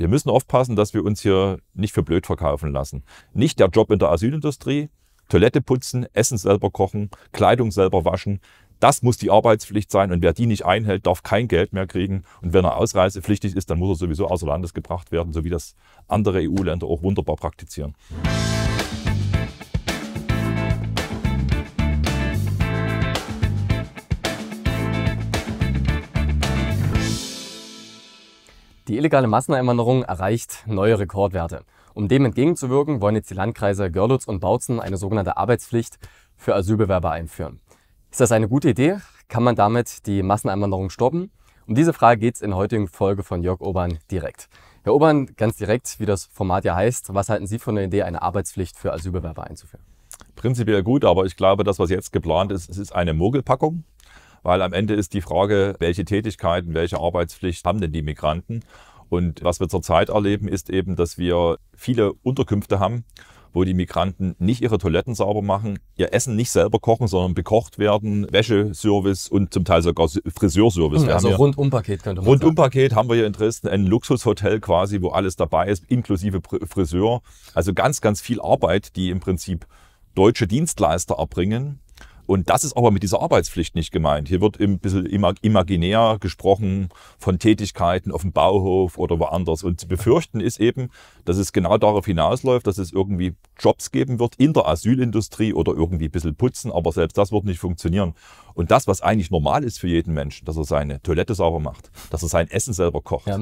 Wir müssen aufpassen, dass wir uns hier nicht für blöd verkaufen lassen. Nicht der Job in der Asylindustrie, Toilette putzen, Essen selber kochen, Kleidung selber waschen. Das muss die Arbeitspflicht sein und wer die nicht einhält, darf kein Geld mehr kriegen. Und wenn er ausreisepflichtig ist, dann muss er sowieso außer Landes gebracht werden, so wie das andere EU-Länder auch wunderbar praktizieren. Die illegale Masseneinwanderung erreicht neue Rekordwerte. Um dem entgegenzuwirken, wollen jetzt die Landkreise Görlitz und Bautzen eine sogenannte Arbeitspflicht für Asylbewerber einführen. Ist das eine gute Idee? Kann man damit die Masseneinwanderung stoppen? Um diese Frage geht es in der heutigen Folge von Jörg Obern direkt. Herr Obern, ganz direkt, wie das Format ja heißt, was halten Sie von der Idee, eine Arbeitspflicht für Asylbewerber einzuführen? Prinzipiell gut, aber ich glaube, das, was jetzt geplant ist, es ist eine Mogelpackung weil am Ende ist die Frage, welche Tätigkeiten, welche Arbeitspflicht haben denn die Migranten? Und was wir zurzeit erleben, ist eben, dass wir viele Unterkünfte haben, wo die Migranten nicht ihre Toiletten sauber machen, ihr Essen nicht selber kochen, sondern bekocht werden, Wäscheservice und zum Teil sogar Friseurservice. Hm, wir also Rundumpaket könnte man Rundumpaket haben wir hier in Dresden, ein Luxushotel quasi, wo alles dabei ist, inklusive Friseur. Also ganz, ganz viel Arbeit, die im Prinzip deutsche Dienstleister erbringen, und das ist aber mit dieser Arbeitspflicht nicht gemeint. Hier wird ein bisschen imaginär gesprochen von Tätigkeiten auf dem Bauhof oder woanders. Und zu befürchten ist eben, dass es genau darauf hinausläuft, dass es irgendwie Jobs geben wird in der Asylindustrie oder irgendwie ein bisschen putzen, aber selbst das wird nicht funktionieren. Und das, was eigentlich normal ist für jeden Menschen, dass er seine Toilette sauber macht, dass er sein Essen selber kocht, ja.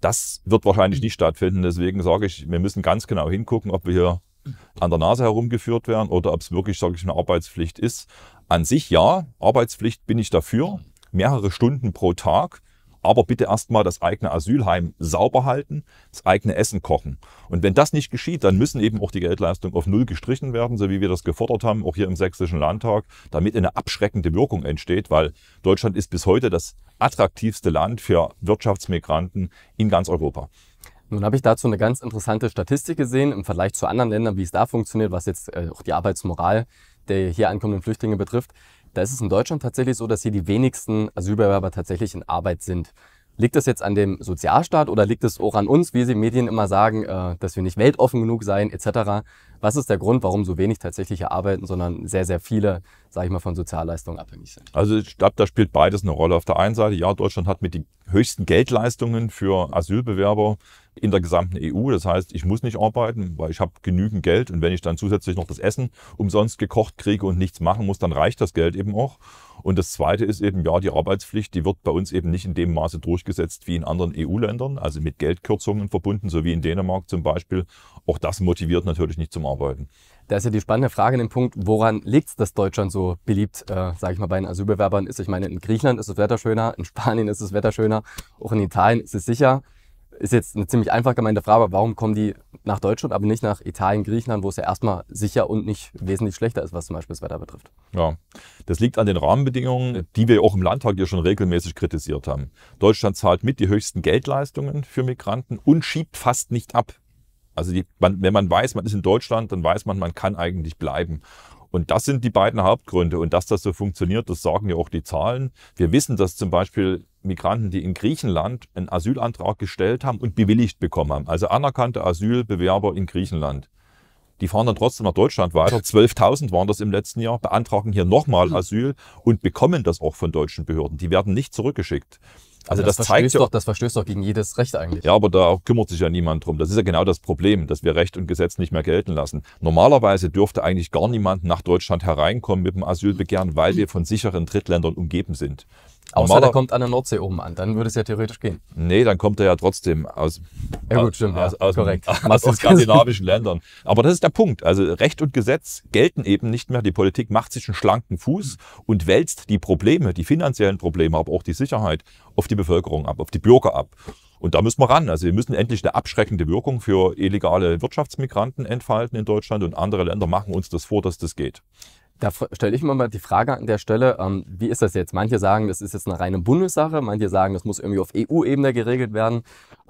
das wird wahrscheinlich nicht stattfinden. Deswegen sage ich, wir müssen ganz genau hingucken, ob wir hier an der Nase herumgeführt werden oder ob es wirklich, sage ich, eine Arbeitspflicht ist. An sich ja, Arbeitspflicht bin ich dafür, mehrere Stunden pro Tag, aber bitte erstmal das eigene Asylheim sauber halten, das eigene Essen kochen. Und wenn das nicht geschieht, dann müssen eben auch die Geldleistungen auf Null gestrichen werden, so wie wir das gefordert haben, auch hier im Sächsischen Landtag, damit eine abschreckende Wirkung entsteht, weil Deutschland ist bis heute das attraktivste Land für Wirtschaftsmigranten in ganz Europa. Nun habe ich dazu eine ganz interessante Statistik gesehen im Vergleich zu anderen Ländern, wie es da funktioniert, was jetzt äh, auch die Arbeitsmoral der hier ankommenden Flüchtlinge betrifft. Da ist es in Deutschland tatsächlich so, dass hier die wenigsten Asylbewerber tatsächlich in Arbeit sind. Liegt das jetzt an dem Sozialstaat oder liegt es auch an uns, wie sie Medien immer sagen, äh, dass wir nicht weltoffen genug seien etc.? Was ist der Grund, warum so wenig tatsächlich arbeiten, sondern sehr, sehr viele, sage ich mal, von Sozialleistungen abhängig sind? Also ich glaube, da spielt beides eine Rolle. Auf der einen Seite, ja, Deutschland hat mit den höchsten Geldleistungen für Asylbewerber in der gesamten EU. Das heißt, ich muss nicht arbeiten, weil ich habe genügend Geld und wenn ich dann zusätzlich noch das Essen umsonst gekocht kriege und nichts machen muss, dann reicht das Geld eben auch. Und das Zweite ist eben, ja, die Arbeitspflicht, die wird bei uns eben nicht in dem Maße durchgesetzt wie in anderen EU-Ländern, also mit Geldkürzungen verbunden, so wie in Dänemark zum Beispiel. Auch das motiviert natürlich nicht zum Arbeiten. Da ist ja die spannende Frage in dem Punkt, woran liegt es, dass Deutschland so beliebt, äh, sage ich mal, bei den Asylbewerbern ist? Ich meine, in Griechenland ist das Wetter schöner, in Spanien ist das Wetter schöner, auch in Italien ist es sicher ist jetzt eine ziemlich einfach gemeinte Frage, aber warum kommen die nach Deutschland, aber nicht nach Italien, Griechenland, wo es ja erstmal sicher und nicht wesentlich schlechter ist, was zum Beispiel das Wetter betrifft? Ja, das liegt an den Rahmenbedingungen, die wir auch im Landtag ja schon regelmäßig kritisiert haben. Deutschland zahlt mit die höchsten Geldleistungen für Migranten und schiebt fast nicht ab. Also die, man, wenn man weiß, man ist in Deutschland, dann weiß man, man kann eigentlich bleiben. Und das sind die beiden Hauptgründe. Und dass das so funktioniert, das sagen ja auch die Zahlen. Wir wissen, dass zum Beispiel Migranten, die in Griechenland einen Asylantrag gestellt haben und bewilligt bekommen haben, also anerkannte Asylbewerber in Griechenland, die fahren dann trotzdem nach Deutschland weiter. 12.000 waren das im letzten Jahr, beantragen hier nochmal hm. Asyl und bekommen das auch von deutschen Behörden. Die werden nicht zurückgeschickt. Also, also das, das zeigt doch, das verstößt doch gegen jedes Recht eigentlich. Ja, aber da kümmert sich ja niemand drum. Das ist ja genau das Problem, dass wir Recht und Gesetz nicht mehr gelten lassen. Normalerweise dürfte eigentlich gar niemand nach Deutschland hereinkommen mit dem Asylbegehren, weil wir von sicheren Drittländern umgeben sind. Außer der kommt an der Nordsee oben an, dann würde es ja theoretisch gehen. Nee, dann kommt er ja trotzdem aus, ja, gut, stimmt, aus, ja, aus, korrekt. aus, aus skandinavischen Ländern. Aber das ist der Punkt. Also Recht und Gesetz gelten eben nicht mehr. Die Politik macht sich einen schlanken Fuß und wälzt die Probleme, die finanziellen Probleme, aber auch die Sicherheit auf die Bevölkerung ab, auf die Bürger ab. Und da müssen wir ran. Also wir müssen endlich eine abschreckende Wirkung für illegale Wirtschaftsmigranten entfalten in Deutschland und andere Länder machen uns das vor, dass das geht. Da stelle ich mir mal die Frage an der Stelle, ähm, wie ist das jetzt? Manche sagen, das ist jetzt eine reine Bundessache, manche sagen, das muss irgendwie auf EU-Ebene geregelt werden.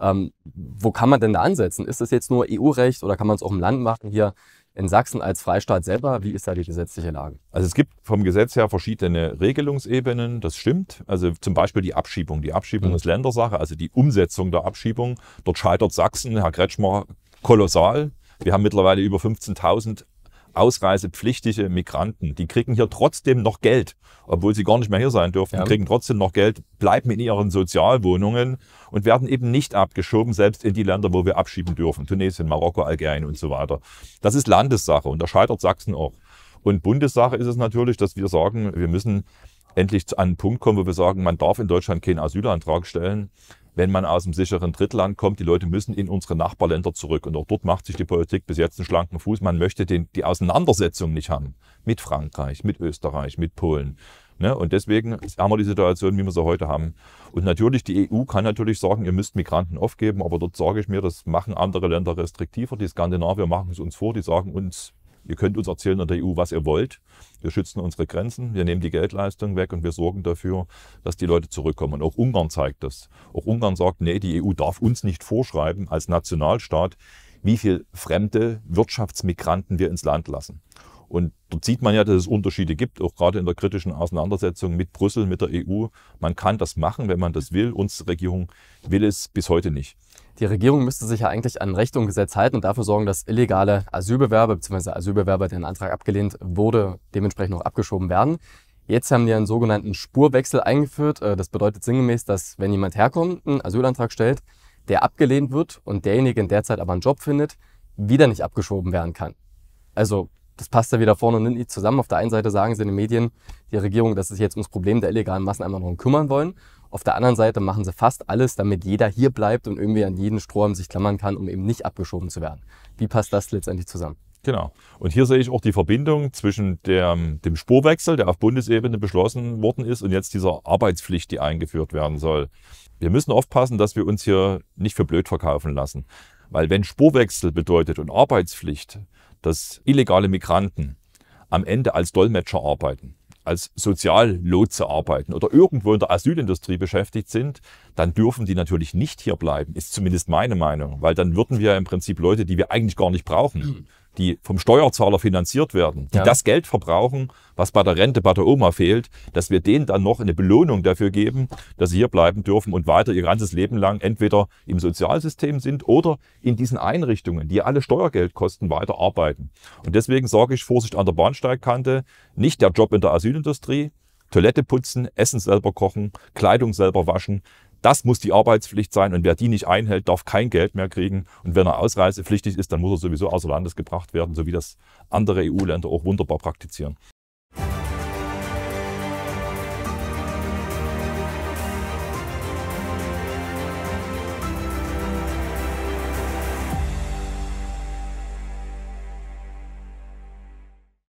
Ähm, wo kann man denn da ansetzen? Ist das jetzt nur EU-Recht oder kann man es auch im Land machen hier? in Sachsen als Freistaat selber, wie ist da die gesetzliche Lage? Also es gibt vom Gesetz her verschiedene Regelungsebenen, das stimmt. Also zum Beispiel die Abschiebung. Die Abschiebung mhm. ist Ländersache, also die Umsetzung der Abschiebung. Dort scheitert Sachsen, Herr Kretschmer, kolossal. Wir haben mittlerweile über 15.000 ausreisepflichtige Migranten. Die kriegen hier trotzdem noch Geld, obwohl sie gar nicht mehr hier sein dürfen, ja. kriegen trotzdem noch Geld, bleiben in ihren Sozialwohnungen und werden eben nicht abgeschoben, selbst in die Länder, wo wir abschieben dürfen. Tunesien, Marokko, Algerien und so weiter. Das ist Landessache und da scheitert Sachsen auch. Und Bundessache ist es natürlich, dass wir sagen, wir müssen endlich an einen Punkt kommen, wo wir sagen, man darf in Deutschland keinen Asylantrag stellen wenn man aus dem sicheren Drittland kommt, die Leute müssen in unsere Nachbarländer zurück. Und auch dort macht sich die Politik bis jetzt einen schlanken Fuß. Man möchte den, die Auseinandersetzung nicht haben mit Frankreich, mit Österreich, mit Polen. Ne? Und deswegen haben wir die Situation, wie wir sie heute haben. Und natürlich, die EU kann natürlich sagen, ihr müsst Migranten aufgeben, aber dort sage ich mir, das machen andere Länder restriktiver. Die Skandinavier machen es uns vor, die sagen uns, Ihr könnt uns erzählen in der EU, was ihr wollt. Wir schützen unsere Grenzen, wir nehmen die Geldleistung weg und wir sorgen dafür, dass die Leute zurückkommen. Und auch Ungarn zeigt das. Auch Ungarn sagt, nee, die EU darf uns nicht vorschreiben als Nationalstaat, wie viel fremde Wirtschaftsmigranten wir ins Land lassen. Und dort sieht man ja, dass es Unterschiede gibt, auch gerade in der kritischen Auseinandersetzung mit Brüssel, mit der EU. Man kann das machen, wenn man das will. Unsere Regierung will es bis heute nicht. Die Regierung müsste sich ja eigentlich an Recht und Gesetz halten und dafür sorgen, dass illegale Asylbewerber bzw. Asylbewerber, deren Antrag abgelehnt wurde, dementsprechend auch abgeschoben werden. Jetzt haben die einen sogenannten Spurwechsel eingeführt. Äh, das bedeutet sinngemäß, dass wenn jemand herkommt, einen Asylantrag stellt, der abgelehnt wird und derjenige in der Zeit aber einen Job findet, wieder nicht abgeschoben werden kann. Also das passt da wieder vorne und hinten zusammen. Auf der einen Seite sagen sie in den Medien, die Regierung, dass sie sich jetzt ums Problem der illegalen Masseneinwanderung kümmern wollen. Auf der anderen Seite machen sie fast alles, damit jeder hier bleibt und irgendwie an jeden Strom sich klammern kann, um eben nicht abgeschoben zu werden. Wie passt das letztendlich zusammen? Genau. Und hier sehe ich auch die Verbindung zwischen der, dem Spurwechsel, der auf Bundesebene beschlossen worden ist, und jetzt dieser Arbeitspflicht, die eingeführt werden soll. Wir müssen aufpassen, dass wir uns hier nicht für blöd verkaufen lassen. Weil wenn Spurwechsel bedeutet und Arbeitspflicht, dass illegale Migranten am Ende als Dolmetscher arbeiten, als Soziallotse arbeiten oder irgendwo in der Asylindustrie beschäftigt sind, dann dürfen die natürlich nicht hier bleiben, ist zumindest meine Meinung, weil dann würden wir im Prinzip Leute, die wir eigentlich gar nicht brauchen, die vom Steuerzahler finanziert werden, die ja. das Geld verbrauchen, was bei der Rente bei der Oma fehlt, dass wir denen dann noch eine Belohnung dafür geben, dass sie hier bleiben dürfen und weiter ihr ganzes Leben lang entweder im Sozialsystem sind oder in diesen Einrichtungen, die alle Steuergeld kosten, weiter arbeiten. Und deswegen sage ich Vorsicht an der Bahnsteigkante, nicht der Job in der Asylindustrie, Toilette putzen, Essen selber kochen, Kleidung selber waschen. Das muss die Arbeitspflicht sein und wer die nicht einhält, darf kein Geld mehr kriegen. Und wenn er ausreisepflichtig ist, dann muss er sowieso außer Landes gebracht werden, so wie das andere EU-Länder auch wunderbar praktizieren.